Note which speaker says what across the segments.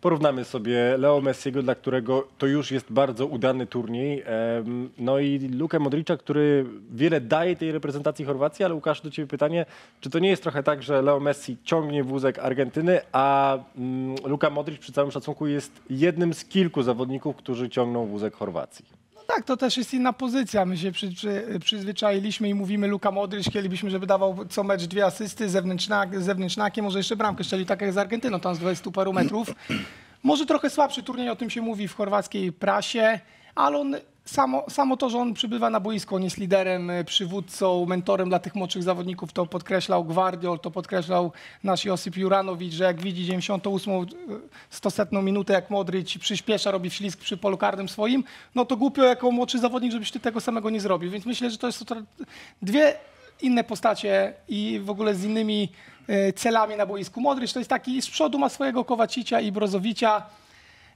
Speaker 1: Porównamy sobie Leo Messiego, dla którego to już jest bardzo udany turniej. No i Lukę Modricza, który wiele daje tej reprezentacji Chorwacji, ale Łukasz, do Ciebie pytanie, czy to nie jest trochę tak, że Leo Messi ciągnie wózek Argentyny, a mm, Luka Modric przy całym szacunku jest jednym z kilku zawodników, którzy ciągną wózek Chorwacji?
Speaker 2: tak, to też jest inna pozycja. My się przy, przy, przyzwyczailiśmy i mówimy Luka Modryć, chcielibyśmy, żeby dawał co mecz dwie asysty, zewnętrznak, zewnętrznakiem, może jeszcze bramkę szczeli tak jak z Argentyną, tam z 20 paru metrów. Może trochę słabszy turniej, o tym się mówi w chorwackiej prasie, ale on Samo, samo to, że on przybywa na boisko, on jest liderem, y, przywódcą, mentorem dla tych młodszych zawodników, to podkreślał Gwardiol, to podkreślał nasz Josip Juranowicz, że jak widzi 98, 100 y, minutę, jak Modryć przyspiesza, robi ślisk przy polu karnym swoim, no to głupio jako młodszy zawodnik, żebyś ty tego samego nie zrobił. Więc myślę, że to jest dwie inne postacie i w ogóle z innymi y, celami na boisku. Modryć to jest taki, z przodu ma swojego Kowacicia i Brozowicia,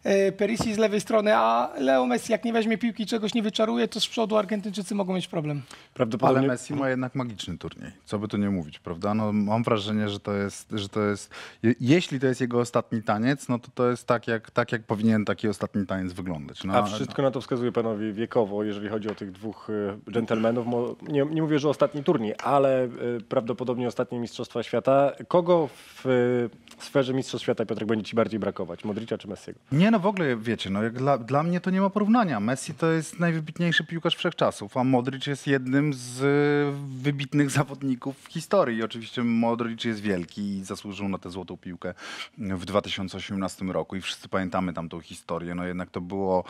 Speaker 2: E, Perisi z lewej strony, a Leo Messi jak nie weźmie piłki, czegoś nie wyczaruje, to z przodu Argentyńczycy mogą mieć problem. Prawdopodobnie... Ale Messi
Speaker 3: ma jednak magiczny turniej, co by tu nie mówić, prawda? No, mam wrażenie, że to jest, że to jest jeśli to jest jego ostatni taniec, no to to jest tak jak, tak jak powinien taki ostatni taniec wyglądać. No, a wszystko
Speaker 1: no. na to wskazuje panowie wiekowo, jeżeli chodzi o tych dwóch e, dżentelmenów. Nie, nie mówię, że ostatni turniej, ale e, prawdopodobnie ostatnie Mistrzostwa Świata. Kogo w sferze Mistrzostw Świata, Piotrek, będzie ci bardziej brakować?
Speaker 3: Modricia czy Messiego? Nie no w ogóle wiecie, no jak dla, dla mnie to nie ma porównania. Messi to jest najwybitniejszy piłkarz wszechczasów, a Modric jest jednym z y, wybitnych zawodników w historii. Oczywiście Modric jest wielki i zasłużył na tę złotą piłkę w 2018 roku i wszyscy pamiętamy tamtą historię. No jednak to było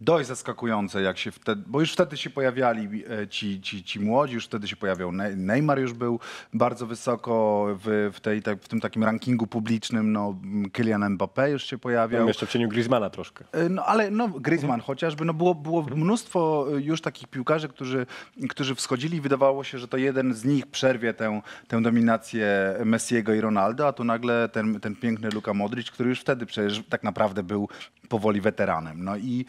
Speaker 3: dość zaskakujące, jak się wtedy, bo już wtedy się pojawiali e, ci, ci, ci młodzi, już wtedy się pojawiał Neymar, już był bardzo wysoko w, w, tej, tak, w tym takim rankingu publicznym, no Kylian Mbappé już się pojawiał. No, jeszcze w cieniu Griezmana troszkę. E, no ale no, Griezmann chociażby, no było, było mnóstwo e, już takich piłkarzy, którzy, którzy wschodzili i wydawało się, że to jeden z nich przerwie tę, tę dominację Messiego i Ronaldo, a tu nagle ten, ten piękny Luka Modric, który już wtedy przecież tak naprawdę był powoli weteranem. No i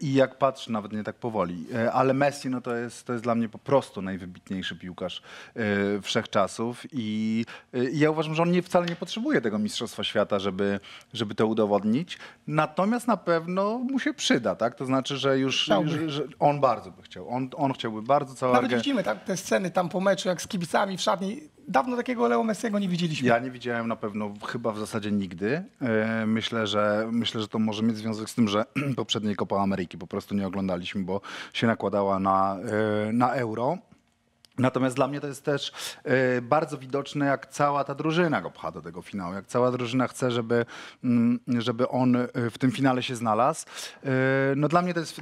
Speaker 3: i jak patrzę, nawet nie tak powoli, e, ale Messi no to, jest, to jest dla mnie po prostu najwybitniejszy piłkarz e, wszechczasów e, i ja uważam, że on nie, wcale nie potrzebuje tego Mistrzostwa Świata, żeby, żeby to udowodnić. Natomiast na pewno mu się przyda, tak? To znaczy, że już że, że on bardzo by chciał. On, on chciałby bardzo całą Nawet widzimy
Speaker 2: tak, te sceny tam po meczu, jak z kibicami w szatni dawno takiego Leo Messiego nie widzieliśmy. Ja nie
Speaker 3: widziałem na pewno, chyba w zasadzie nigdy. E, myślę, że myślę, że to może mieć związek z tym, że poprzedniej Copa Ameryki po prostu nie oglądaliśmy, bo się nakładała na, e, na euro. Natomiast dla mnie to jest też y, bardzo widoczne, jak cała ta drużyna go pcha do tego finału, jak cała drużyna chce, żeby, mm, żeby on y, w tym finale się znalazł. Y, no dla mnie to jest,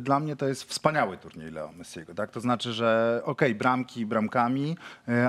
Speaker 3: dla mnie to jest wspaniały turniej Leo Messiego. Tak? To znaczy, że okej, okay, bramki bramkami,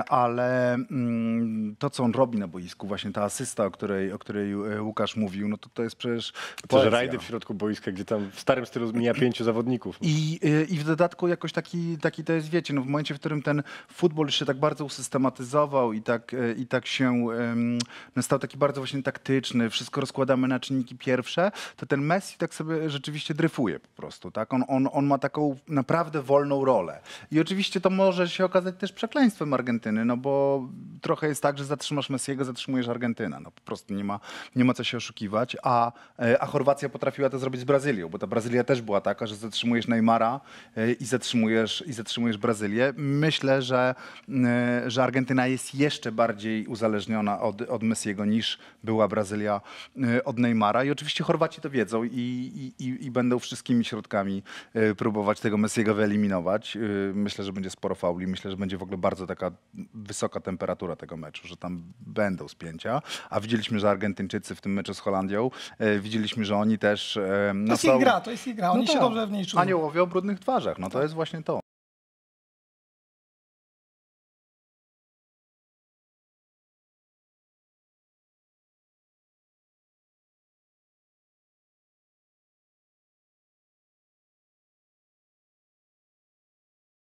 Speaker 3: ale mm, to, co on robi na boisku, właśnie ta asysta, o której, o której Łukasz mówił, no to, to jest przecież to że rajdy w środku boiska, gdzie tam w starym stylu zmienia pięciu zawodników. I, i w dodatku jakoś taki, taki to jest, wiecie, no w momencie, w którym ten futbol się tak bardzo usystematyzował i tak, e, i tak się um, stał taki bardzo właśnie taktyczny, wszystko rozkładamy na czynniki pierwsze, to ten Messi tak sobie rzeczywiście dryfuje po prostu. Tak? On, on, on ma taką naprawdę wolną rolę. I oczywiście to może się okazać też przekleństwem Argentyny, no bo trochę jest tak, że zatrzymasz Messiego, zatrzymujesz Argentynę. No po prostu nie ma, nie ma co się oszukiwać. A, e, a Chorwacja potrafiła to zrobić z Brazylią, bo ta Brazylia też była taka, że zatrzymujesz Neymara e, i zatrzymujesz, i zatrzymujesz Brazylię. Myślę, myślę, że, y, że Argentyna jest jeszcze bardziej uzależniona od, od Messiego niż była Brazylia y, od Neymara. I oczywiście Chorwaci to wiedzą i, i, i będą wszystkimi środkami y, próbować tego Messiego wyeliminować. Myślę, że będzie sporo fauli. Myślę, że będzie w ogóle bardzo taka wysoka temperatura tego meczu, że tam będą spięcia. A widzieliśmy, że Argentyńczycy w tym meczu z Holandią, widzieliśmy, że oni też... To jest ich gra, to jest ich gra. Oni no się dobrze w niej czują. Aniołowie o brudnych twarzach, no to
Speaker 2: jest właśnie to.